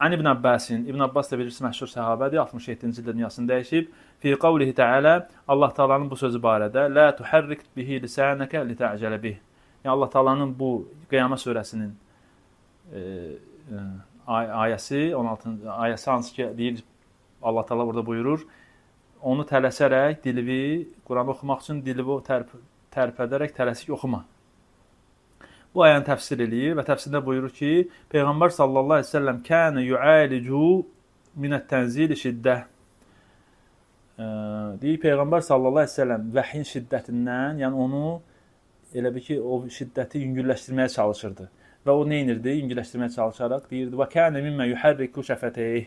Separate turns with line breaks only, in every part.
Ən İbn Abbasin, İbn Abbas da bilirsiniz məşhur səhabədir, 67-ci ildə dünyasını dəyişib. Fi qavlihi Taala Allah Taala'nın bu sözü barədə la tuharrik bihi lisanaka lita'cala bih. Yəni Allah Taala'nın bu Qiyamət surəsinin e, e, ay ayəsi 16-cı ayəsi hansı ki deyir Allah Taala burada buyurur. Onu tələsərək dilini Quran oxumaq üçün dilini tərp tərpədərək tələsik oxuma bu ayəni təfsir eləyir və təfsirdə buyurur ki, Peyğəmbər sallallahu əleyhi və səlləm kənə yualicu minət-tənzil şiddə. E, deyir Peyğəmbər sallallahu əleyhi və səlləm vəhyin şiddətindən, yəni onu elə bil ki, o şiddəti yüngülləşdirməyə çalışırdı. Və o nə edirdi? Yüngülləşdirməyə çalışaraq deyirdi: "Və kənə mimma yuharriku şəfətəyi."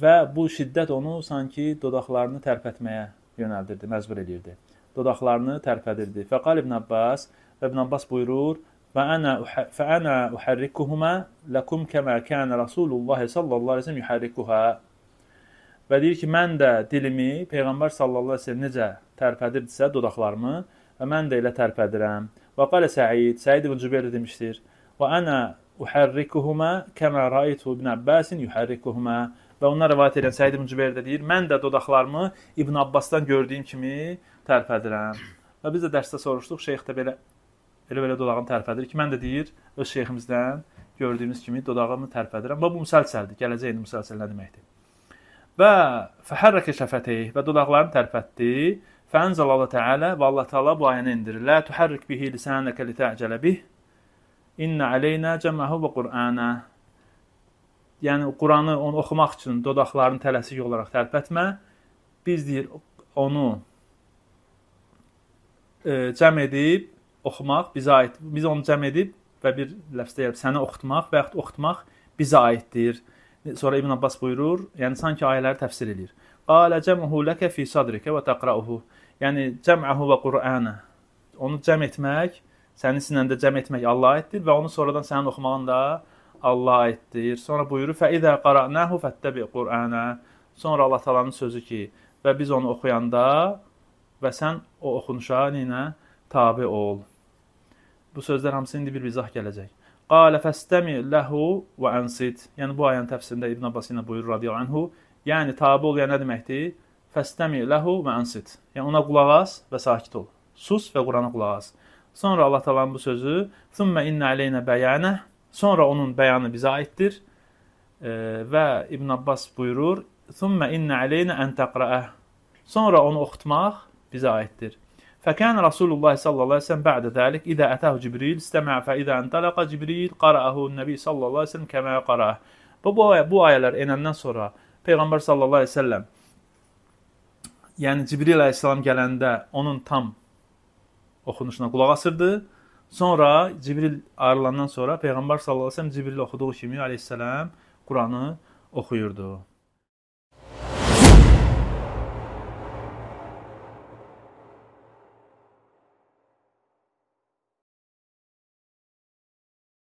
Və bu şiddət onu sanki dodaqlarını tərpətməyə yönəldirdi, məcbur edirdi. Dodaqlarını tərpədirdi. Fəqal ibn Abbas Və İbn Abbas buyurur: "Və ana fə ana uharrikuhuma lakum kama kana Rasulullah sallallahu əleyhi və səlləm yuharrikuha." Və deyir ki, mən də dilimi peyğəmbər sallallahu əleyhi və səlləm necə tərpədirdisə dodaqlarımı və mən də elə tərpədirəm. Və qala Səid, Səid ibn Cübeyr demişdir: "Və ana uharrikuhuma kama ra'aytu ibn Abbas yuharrikuhuma." Və onlar rivayet edən Səid ibn Cübeyr də deyir, mən də dodaqlarımı İbn Abbasdan gördüyüm kimi tərpədirəm. Və biz də dərsdə soruşduq, şeyx də belə elə-belə dodağını tərpədir ki, mən də deyir öz şeyximizdən gördüyünüz kimi dodağımı tərpədirəm. Və bu müsəlsəldir. Gələcək indi müsəlsəl nə deməkdir? Və fəhərrəkə şəfətəyi və dodaqlarını tərpətdi. Fənzəlallahu Teala və Allah Teala bu ayəni indirir. La tuharrik bihi lisanaka lita'cala bih. İnna aleyna cəmahu və Qur'ana. Yəni Qur'anı onu oxumaq üçün dodaqlarını tələsik olaraq tərpətmə. Biz deyir onu e, cəm edib oxumaq bizə aid. Biz onu cəm edib və bir ləfzdə yəni səni oxutmaq və yaxud oxutmaq bizə aiddir. Sonra İbn Abbas buyurur, yəni sanki ayələri təfsir edir. Qala cəmuhu laka fi sadrika və taqra'uhu. Yəni cəm'uhu və Qur'ana. Onu cəm etmək, sənin sinəndə cəm etmək Allah'a aiddir və onu sonradan sənin oxumağın da Allah'a aiddir. Sonra buyurur: "Fə izə qara'nahu fəttəbi Qur'ana." Sonra Allah Taala'nın sözü ki, və biz onu oxuyanda və sən o oxunuşa nə tabe ol. Bu sözlər hamısı indi bir-bir izah gələcək. Qala fastami lahu və ansit. Yəni bu ayənin təfsirində İbn Abbas ilə buyurur radiyallahu anhu, yəni tabe ol ya nə deməkdir? Fastami lahu və ansit. Yəni ona qulaq as və sakit ol. Sus və Qurana qulaq as. Sonra Allah təalanın bu sözü, "Summa inna aleyna bayana." Sonra onun bəyanı bizə aiddir. E, və İbn Abbas buyurur, "Summa inna aleyna an taqra'ah." Sonra onu oxutmaq bizə aiddir. فكان رسول الله صلى الله عليه وسلم بعد ذلك إذا أتاه جبريل استمع فإذا انطلق جبريل قرأه النبي صلى الله عليه وسلم كما قرأه. Bu, bu, bu ayələr enəndən sonra Peyğəmbər sallallahu əleyhi və səlləm yəni Cibril əleyhissalam gələndə onun tam oxunuşuna qulaq asırdı. Sonra Cibril ayrılandan sonra Peyğəmbər sallallahu əleyhi və səlləm Cibril oxuduğu kimi əleyhissalam Qur'anı oxuyurdu.